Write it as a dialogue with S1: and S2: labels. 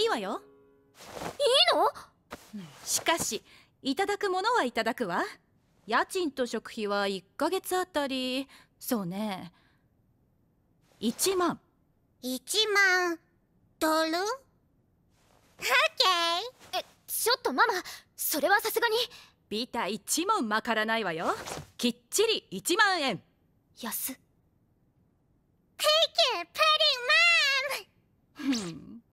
S1: いい
S2: わよいいのしかしいただくものはいただくわ家賃と食費は1ヶ月あたりそうね
S3: 1万
S4: 1万ドルオッ
S3: ケーえちょっとママそれはさすがに
S5: ビタ1問まからないわよきっちり1万円安っ